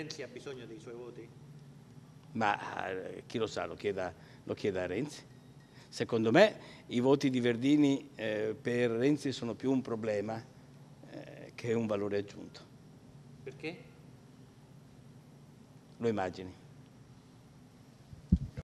Renzi ha bisogno dei suoi voti? Ma eh, chi lo sa, lo chieda, lo chieda, a Renzi. Secondo me i voti di Verdini eh, per Renzi sono più un problema eh, che un valore aggiunto. Perché? Lo immagini.